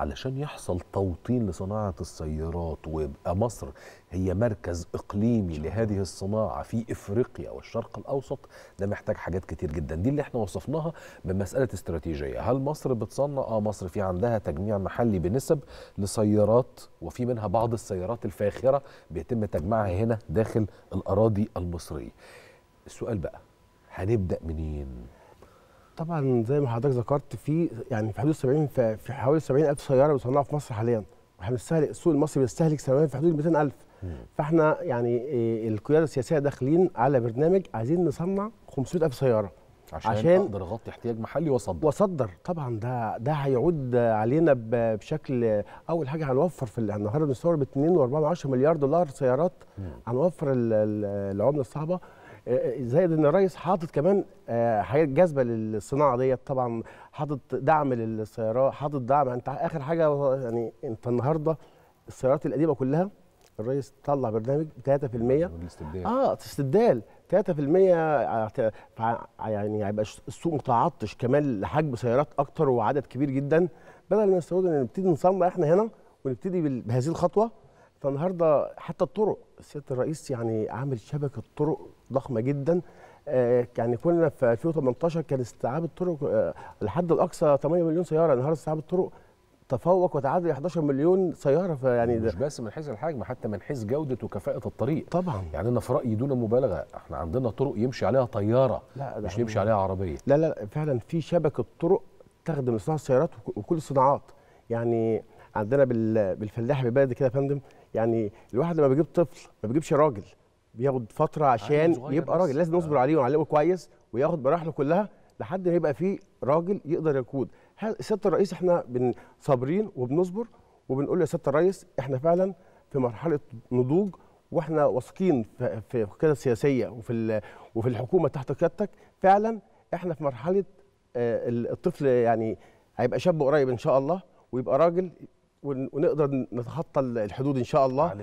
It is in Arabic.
علشان يحصل توطين لصناعه السيارات ويبقى مصر هي مركز اقليمي لهذه الصناعه في افريقيا والشرق الاوسط ده محتاج حاجات كتير جدا دي اللي احنا وصفناها بمساله استراتيجيه هل مصر بتصنع اه مصر في عندها تجميع محلي بنسب لسيارات وفي منها بعض السيارات الفاخره بيتم تجميعها هنا داخل الاراضي المصريه السؤال بقى هنبدا منين طبعا زي ما حضرتك ذكرت في يعني في حدود 70 في حوالي 70000 سياره بيصنعوا في مصر حاليا واحنا بنستهلك السوق المصري بيستهلك سنويا في حدود 200000 فاحنا يعني إيه، القياده السياسيه داخلين على برنامج عايزين نصنع 500000 سياره عشان, عشان اقدر اغطي احتياج محلي واصدر واصدر طبعا ده ده هيعود علينا بشكل اول حاجه هنوفر في النهارده بنستورد ب 2.4 مليار دولار سيارات هنوفر العمله الصعبه آه، زائد ان الريس حاطط كمان آه، حاجات جاذبه للصناعه ديت طبعا حاطط دعم للسيارات حاطط دعم انت اخر حاجه يعني انت النهارده السيارات القديمه كلها الريس طلع برنامج 3% اه استبدال 3% يعني هيبقى السوق متعطش كمان لحجم سيارات اكتر وعدد كبير جدا بدل ما نستورد نبتدي نصنع احنا هنا ونبتدي بهذه الخطوه فالنهارده حتى الطرق سياده الرئيس يعني عامل شبكه طرق ضخمه جدا آه، يعني كنا في 2018 كان استيعاب الطرق آه، الحد الاقصى 8 مليون سياره النهارده استيعاب الطرق تفوق وتعادل 11 مليون سياره فيعني مش بس من حيث الحجم حتى من حيث جوده وكفاءه الطريق طبعا يعني انا في رايي دون مبالغه احنا عندنا طرق يمشي عليها طياره لا مش يمشي عليها عربيه لا لا فعلا في شبكه طرق تخدم صناعه السيارات وكل الصناعات يعني عندنا بالفلاح ببلد كده يا فندم يعني الواحد لما بيجيب طفل ما بيجيبش راجل بياخد فتره أيوة، عشان يبقى راجل لازم نصبر آه. عليه ونعلمه كويس وياخد مراحله كلها لحد ما يبقى فيه راجل يقدر يقود سياده الرئيس احنا صابرين وبنصبر وبنقول يا سياده الرئيس احنا فعلا في مرحله نضوج واحنا واثقين في القياده السياسيه وفي وفي الحكومه تحت قيادتك فعلا احنا في مرحله آه، الطفل يعني هيبقى شاب قريب ان شاء الله ويبقى راجل ونقدر نتخطى الحدود ان شاء الله